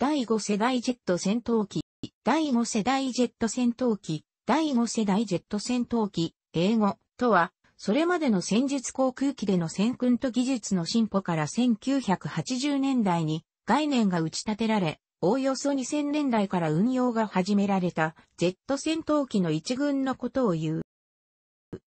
第5世代ジェット戦闘機、第5世代ジェット戦闘機、第5世代ジェット戦闘機、英語とは、それまでの戦術航空機での戦訓と技術の進歩から1980年代に概念が打ち立てられ、おおよそ2000年代から運用が始められたジェット戦闘機の一群のことを言う。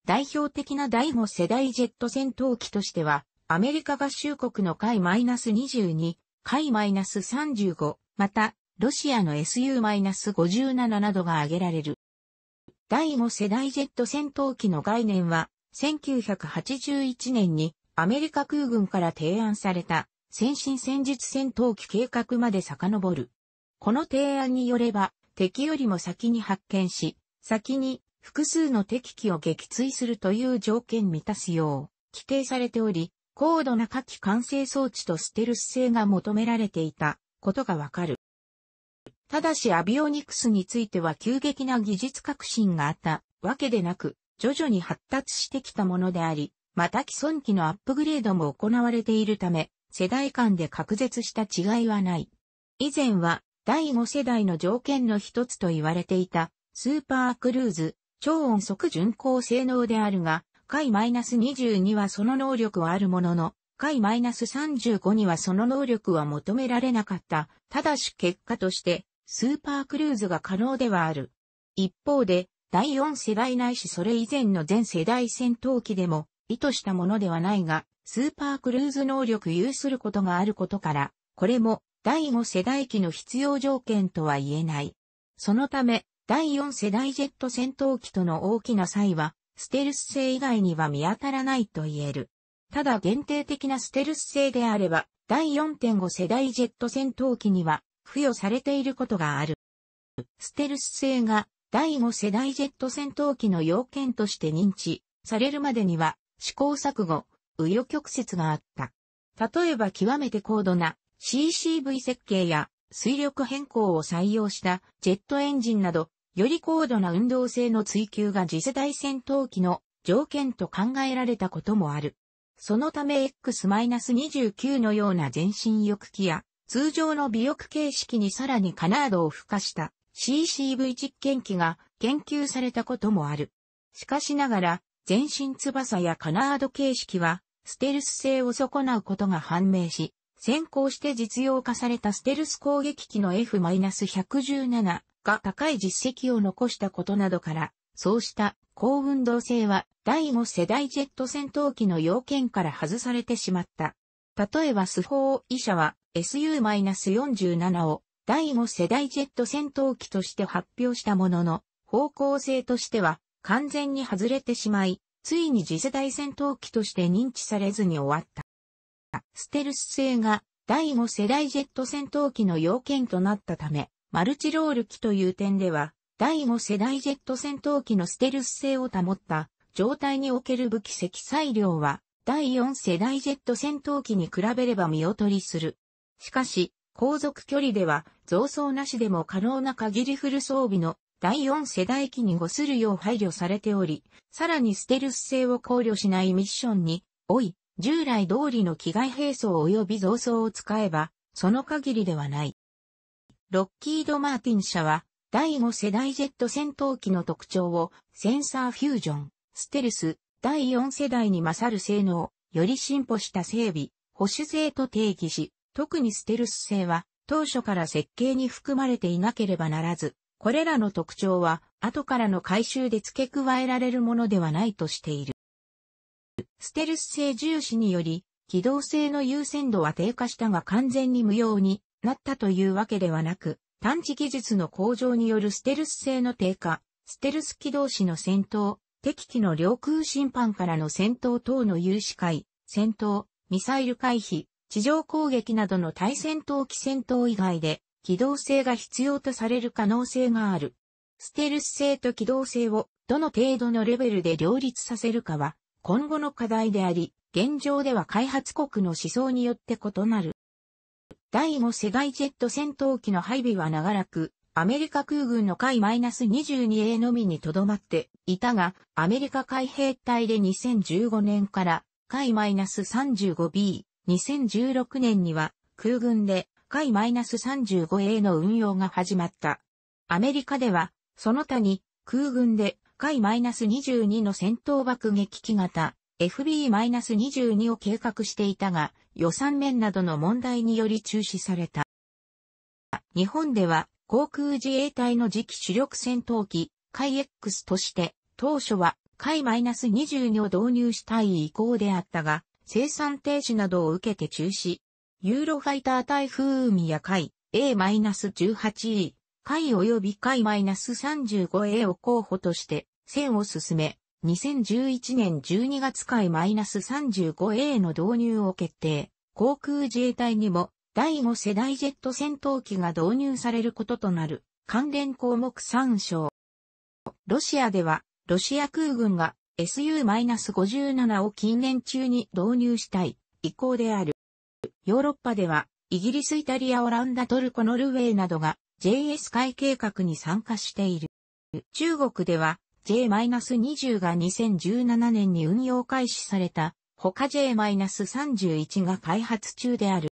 代表的な第5世代ジェット戦闘機としては、アメリカ合衆国の海 -22、海 -35、また、ロシアの SU-57 などが挙げられる。第5世代ジェット戦闘機の概念は、1981年にアメリカ空軍から提案された先進戦術戦闘機計画まで遡る。この提案によれば、敵よりも先に発見し、先に複数の敵機を撃墜するという条件満たすよう規定されており、高度な火器管制装置とステルス性が求められていたことがわかる。ただしアビオニクスについては急激な技術革新があったわけでなく、徐々に発達してきたものであり、また既存機のアップグレードも行われているため、世代間で隔絶した違いはない。以前は第5世代の条件の一つと言われていたスーパークルーズ超音速巡航性能であるが、回 -22 はその能力はあるものの、回 -35 にはその能力は求められなかった。ただし結果として、スーパークルーズが可能ではある。一方で、第4世代ないしそれ以前の全世代戦闘機でも、意図したものではないが、スーパークルーズ能力有することがあることから、これも第5世代機の必要条件とは言えない。そのため、第4世代ジェット戦闘機との大きな差異は、ステルス性以外には見当たらないと言える。ただ限定的なステルス性であれば、第4.5世代ジェット戦闘機には付与されていることがある。ステルス性が第5世代ジェット戦闘機の要件として認知されるまでには試行錯誤、右余曲折があった。例えば極めて高度な CCV 設計や水力変更を採用したジェットエンジンなど、より高度な運動性の追求が次世代戦闘機の条件と考えられたこともある。そのため X-29 のような全身翼機や、通常の尾翼形式にさらにカナードを付加した CCV 実験機が研究されたこともある。しかしながら、全身翼やカナード形式は、ステルス性を損なうことが判明し、先行して実用化されたステルス攻撃機の F-117 が高い実績を残したことなどから、そうした高運動性は第5世代ジェット戦闘機の要件から外されてしまった。例えばスホー医者は SU-47 を第5世代ジェット戦闘機として発表したものの、方向性としては完全に外れてしまい、ついに次世代戦闘機として認知されずに終わった。ステルス性が第5世代ジェット戦闘機の要件となったため、マルチロール機という点では第5世代ジェット戦闘機のステルス性を保った状態における武器積載量は第4世代ジェット戦闘機に比べれば見劣りする。しかし、航続距離では増装なしでも可能な限りフル装備の第4世代機に誤するよう配慮されており、さらにステルス性を考慮しないミッションに、おい、従来通りの機外兵装及び増装を使えば、その限りではない。ロッキード・マーティン社は、第5世代ジェット戦闘機の特徴をセンサーフュージョン、ステルス、第4世代に勝る性能、より進歩した整備、保守性と定義し、特にステルス性は当初から設計に含まれていなければならず、これらの特徴は後からの改修で付け加えられるものではないとしている。ステルス性重視により、機動性の優先度は低下したが完全に無用になったというわけではなく、探知技術の向上によるステルス性の低下、ステルス機同士の戦闘、敵機の領空侵犯からの戦闘等の有志会、戦闘、ミサイル回避、地上攻撃などの対戦闘機戦闘以外で、機動性が必要とされる可能性がある。ステルス性と機動性をどの程度のレベルで両立させるかは今後の課題であり、現状では開発国の思想によって異なる。第5世代ジェット戦闘機の配備は長らく、アメリカ空軍の海 -22A のみにとどまっていたが、アメリカ海兵隊で2015年から海 -35B、2016年には空軍で海 -35A の運用が始まった。アメリカでは、その他に空軍で海 -22 の戦闘爆撃機型、FB-22 を計画していたが、予算面などの問題により中止された。日本では、航空自衛隊の次期主力戦闘機、海 X として、当初は海 -22 を導入したい意向であったが、生産停止などを受けて中止。ユーロファイター台風海や海 A-18E、海及び海 -35A を候補として、線を進め、2011年12月回 -35A の導入を決定。航空自衛隊にも第5世代ジェット戦闘機が導入されることとなる。関連項目参照。ロシアでは、ロシア空軍が SU-57 を近年中に導入したい意向である。ヨーロッパでは、イギリス、イタリア、オランダ、トルコ、ノルウェーなどが JS 会計画に参加している。中国では、J-20 が2017年に運用開始された、他 J-31 が開発中である。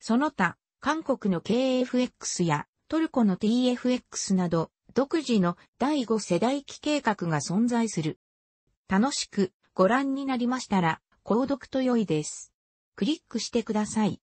その他、韓国の KFX やトルコの TFX など、独自の第5世代機計画が存在する。楽しくご覧になりましたら、購読と良いです。クリックしてください。